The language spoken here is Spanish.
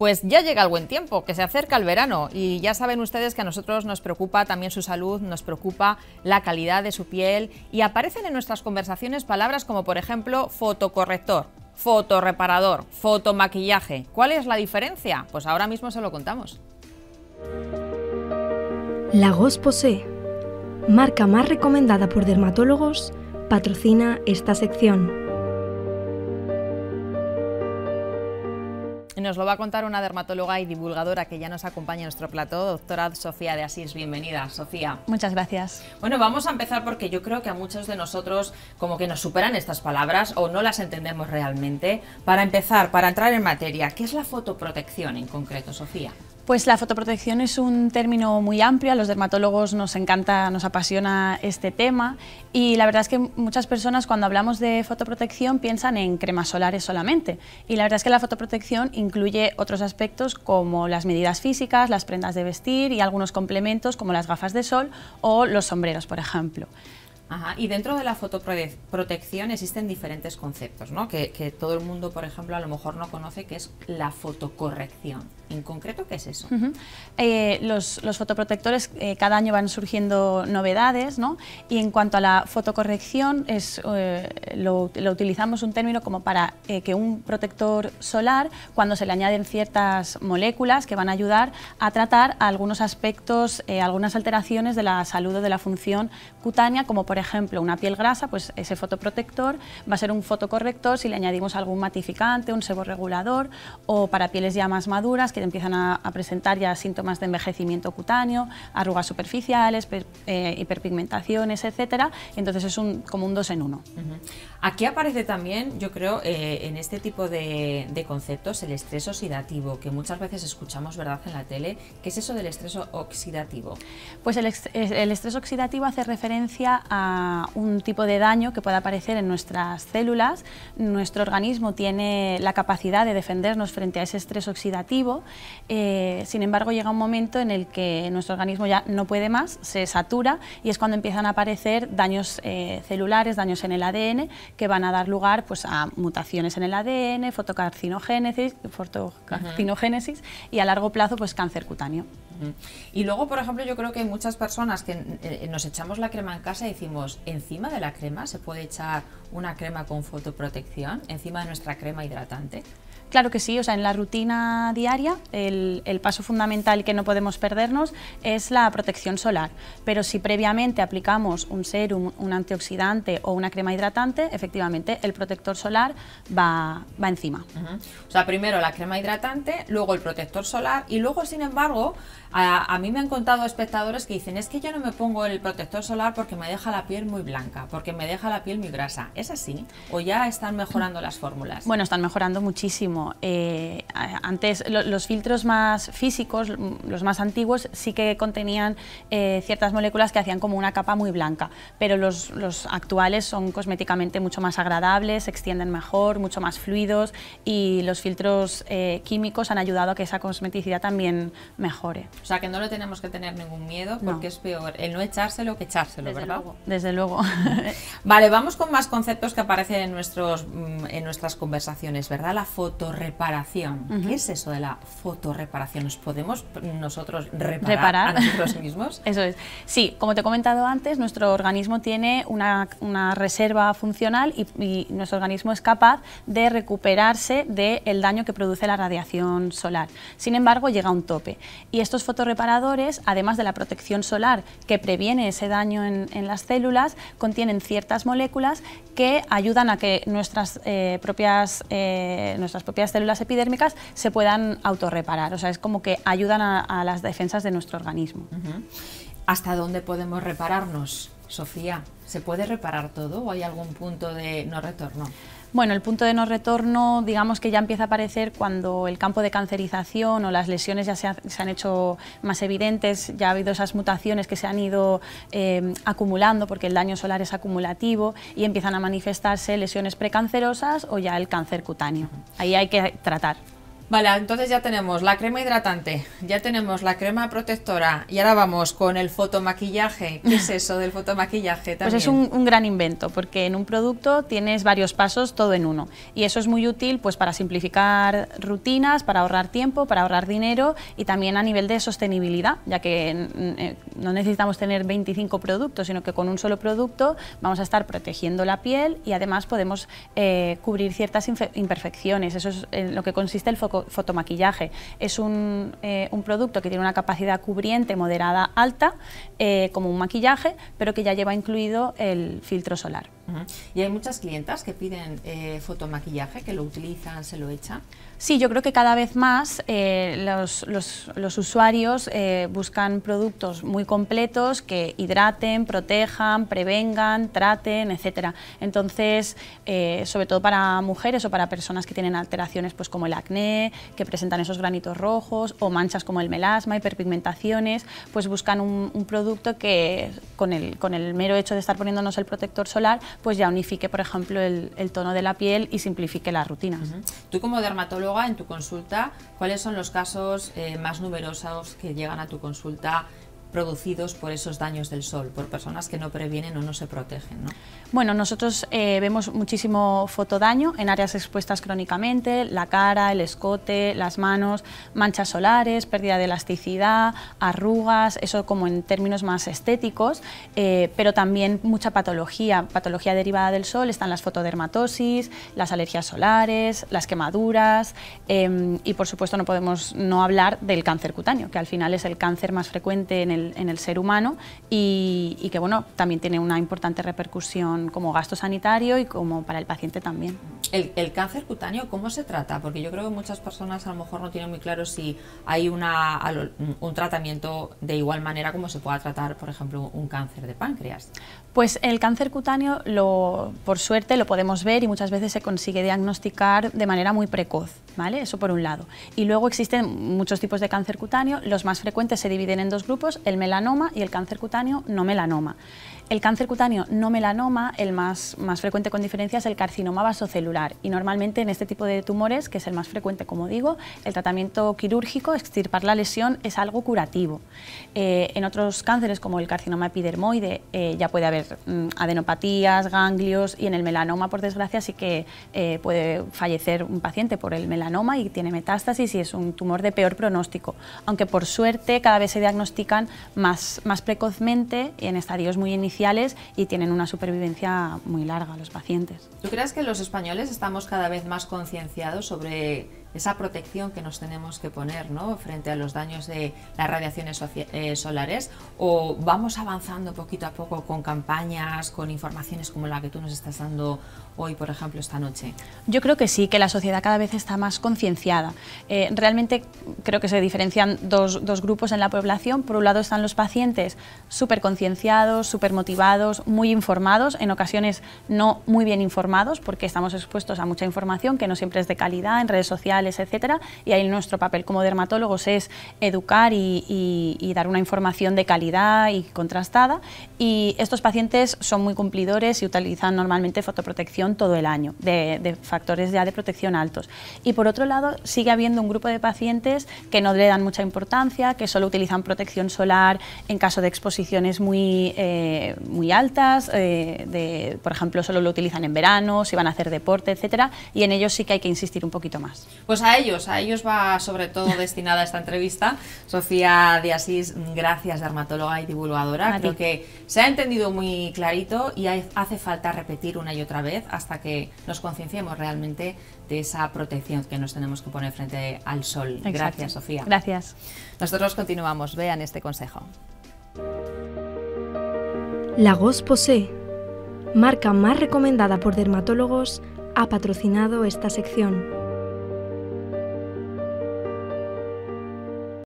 Pues ya llega el buen tiempo, que se acerca el verano y ya saben ustedes que a nosotros nos preocupa también su salud, nos preocupa la calidad de su piel y aparecen en nuestras conversaciones palabras como por ejemplo fotocorrector, fotoreparador, fotomaquillaje. ¿Cuál es la diferencia? Pues ahora mismo se lo contamos. La Posee, marca más recomendada por dermatólogos, patrocina esta sección. Y nos lo va a contar una dermatóloga y divulgadora que ya nos acompaña en nuestro plató, doctora Sofía de Asís. Bienvenida, Sofía. Muchas gracias. Bueno, vamos a empezar porque yo creo que a muchos de nosotros como que nos superan estas palabras o no las entendemos realmente. Para empezar, para entrar en materia, ¿qué es la fotoprotección en concreto, Sofía? Pues la fotoprotección es un término muy amplio, a los dermatólogos nos encanta, nos apasiona este tema y la verdad es que muchas personas cuando hablamos de fotoprotección piensan en cremas solares solamente y la verdad es que la fotoprotección incluye otros aspectos como las medidas físicas, las prendas de vestir y algunos complementos como las gafas de sol o los sombreros, por ejemplo. Y dentro de la fotoprotección existen diferentes conceptos, ¿no? Que, todo el mundo, por ejemplo, a lo mejor no conoce, que es la fotocorrección. En concreto, ¿qué es eso? Eh, los, los, fotoprotectores eh, cada año van surgiendo novedades, ¿no? Y en cuanto a la fotocorrección, es, eh, lo, lo, utilizamos un término como para que un protector solar, cuando se le añaden ciertas moléculas que van a ayudar a tratar algunos aspectos, algunas alteraciones de la salud o de la función cutánea, como por ejemplo, una piel grasa, pues ese fotoprotector va a ser un fotocorrector si le añadimos algún matificante, un seborregulador o para pieles ya más maduras que empiezan a, presentar ya síntomas de envejecimiento cutáneo, arrugas superficiales, eh, hiperpigmentaciones, etcétera. Entonces es un, como un dos en uno. Aquí aparece también, yo creo, eh, en este tipo de, conceptos el estrés oxidativo, que muchas veces escuchamos, ¿verdad?, en la tele. ¿Qué es eso del estrés oxidativo? Pues el estrés oxidativo hace referencia a un tipo de daño que pueda aparecer en nuestras células, nuestro organismo tiene la capacidad de defendernos frente a ese estrés oxidativo, eh, sin embargo llega un momento en el que nuestro organismo ya no puede más, se satura y es cuando empiezan a aparecer daños eh, celulares, daños en el ADN, que van a dar lugar pues, a mutaciones en el ADN, fotocarcinogénesis, fotocarcinogénesis y a largo plazo pues, cáncer cutáneo. Y luego, por ejemplo, yo creo que hay muchas personas que eh, nos echamos la crema en casa y decimos, encima de la crema se puede echar una crema con fotoprotección, encima de nuestra crema hidratante. Claro que sí, o sea, en la rutina diaria el, paso fundamental que no podemos perdernos es la protección solar, pero si previamente aplicamos un serum, un antioxidante o una crema hidratante, efectivamente el protector solar va, encima. O sea, primero la crema hidratante, luego el protector solar y luego, sin embargo, a, mí me han contado espectadores que dicen, es que yo no me pongo el protector solar porque me deja la piel muy blanca, porque me deja la piel muy grasa. ¿Es así? ¿O ya están mejorando las fórmulas? Bueno, están mejorando muchísimo. Eh, antes los filtros más físicos, los más antiguos, sí que contenían eh, ciertas moléculas que hacían como una capa muy blanca, pero los, actuales son cosméticamente mucho más agradables, se extienden mejor, mucho más fluidos y los filtros eh, químicos han ayudado a que esa cosmeticidad también mejore. O sea que no lo tenemos que tener ningún miedo porque es peor el no echárselo que echárselo, Desde ¿verdad? Luego. Desde luego. vale, vamos con más conceptos que aparecen en, nuestros, mm, en nuestras conversaciones, ¿verdad? La fotorreparación. ¿Qué es eso de la fotorreparación? ¿Nos podemos nosotros reparar, a nosotros mismos? eso es. Sí, como te he comentado antes, nuestro organismo tiene una, reserva funcional y, nuestro organismo es capaz de recuperarse del daño que produce la radiación solar. Sin embargo, llega a un tope. Y estos fotorreparadores, además de la protección solar que previene ese daño en, las células, contienen ciertas moléculas que ayudan a que nuestras, eh, propias, eh, nuestras propias células epidérmicas se puedan autorreparar. O sea, es como que ayudan a, las defensas de nuestro organismo. ¿Hasta dónde podemos repararnos, Sofía? ¿Se puede reparar todo o hay algún punto de no retorno? Bueno, el punto de no retorno digamos que ya empieza a aparecer cuando el campo de cancerización o las lesiones ya se, han hecho más evidentes, ya ha habido esas mutaciones que se han ido eh, acumulando porque el daño solar es acumulativo y empiezan a manifestarse lesiones precancerosas o ya el cáncer cutáneo. Ahí hay que tratar. Vale, entonces ya tenemos la crema hidratante, ya tenemos la crema protectora y ahora vamos con el fotomaquillaje. ¿Qué es eso del fotomaquillaje también? Pues es un, gran invento porque en un producto tienes varios pasos todo en uno y eso es muy útil pues para simplificar rutinas, para ahorrar tiempo, para ahorrar dinero y también a nivel de sostenibilidad, ya que mm, eh, no necesitamos tener 25 productos, sino que con un solo producto vamos a estar protegiendo la piel y además podemos eh, cubrir ciertas imperfecciones. Eso es en eh, lo que consiste el foco fotomaquillaje. Es eh, un, producto que tiene una capacidad cubriente moderada alta, eh, como un maquillaje, pero que ya lleva incluido el filtro solar. Y hay muchas clientas que piden eh, fotomaquillaje, que lo utilizan, se lo echan. Sí, yo creo que cada vez más eh, los, usuarios eh, buscan productos muy completos que hidraten, protejan, prevengan, traten, etc. Entonces, eh, sobre todo para mujeres o para personas que tienen alteraciones pues, como el acné, que presentan esos granitos rojos o manchas como el melasma, hiperpigmentaciones, pues buscan un, producto que con con el mero hecho de estar poniéndonos el protector solar, pues ya unifique, por ejemplo, el, tono de la piel y simplifique las rutinas. Tú como dermatóloga, en tu consulta, ¿cuáles son los casos eh, más numerosos que llegan a tu consulta producidos por esos daños del sol, por personas que no previenen o no se protegen. ¿no? Bueno, nosotros eh, vemos muchísimo fotodaño en áreas expuestas crónicamente, la cara, el escote, las manos, manchas solares, pérdida de elasticidad, arrugas, eso como en términos más estéticos, eh, pero también mucha patología, patología derivada del sol, están las fotodermatosis, las alergias solares, las quemaduras em, y por supuesto no podemos no hablar del cáncer cutáneo, que al final es el cáncer más frecuente en el en el ser humano y, que bueno, también tiene una importante repercusión como gasto sanitario y como para el paciente también. El, cáncer cutáneo, ¿cómo se trata? Porque yo creo que muchas personas a lo mejor no tienen muy claro si hay una, un tratamiento de igual manera como se pueda tratar, por ejemplo, un cáncer de páncreas. Pues el cáncer cutáneo, lo, por suerte, lo podemos ver y muchas veces se consigue diagnosticar de manera muy precoz. Eso por un lado. Y luego existen muchos tipos de cáncer cutáneo, los más frecuentes se dividen en dos grupos, el melanoma y el cáncer cutáneo no melanoma. El cáncer cutáneo no melanoma, el más, más frecuente con diferencia es el carcinoma vasocelular y normalmente en este tipo de tumores, que es el más frecuente como digo, el tratamiento quirúrgico, extirpar la lesión, es algo curativo. Eh, en otros cánceres como el carcinoma epidermoide eh, ya puede haber mm, adenopatías, ganglios y en el melanoma por desgracia sí que eh, puede fallecer un paciente por el melanoma y tiene metástasis y es un tumor de peor pronóstico, aunque por suerte cada vez se diagnostican más, más precozmente en estadios muy iniciales, y tienen una supervivencia muy larga los pacientes. ¿Tú crees que los españoles estamos cada vez más concienciados sobre esa protección que nos tenemos que poner frente a los daños de las radiaciones eh, solares o vamos avanzando poquito a poco con campañas, con informaciones como la que tú nos estás dando hoy, por ejemplo, esta noche? Yo creo que sí, que la sociedad cada vez está más concienciada. Eh, realmente creo que se diferencian dos, dos, grupos en la población. Por un lado están los pacientes súper concienciados, súper motivados, muy informados, en ocasiones no muy bien informados porque estamos expuestos a mucha información que no siempre es de calidad en redes sociales y ahí nuestro papel como dermatólogos es educar y dar una información de calidad y contrastada y estos pacientes son muy cumplidores y utilizan normalmente fotoprotección todo el año, de, factores ya de protección altos. Y por otro lado, sigue habiendo un grupo de pacientes que no le dan mucha importancia, que solo utilizan protección solar en caso de exposiciones muy, eh, muy altas, eh, de, por ejemplo, solo lo utilizan en verano, si van a hacer deporte, etcétera, y en ellos sí que hay que insistir un poquito más. Pues a ellos, a ellos va sobre todo destinada esta entrevista. Sofía de gracias dermatóloga y divulgadora. que se ha entendido muy clarito y hace falta repetir una y otra vez hasta que nos concienciemos realmente de esa protección que nos tenemos que poner frente al sol. Gracias, Sofía. Gracias. Nosotros continuamos. Vean este consejo. La Gos marca más recomendada por dermatólogos, ha patrocinado esta sección.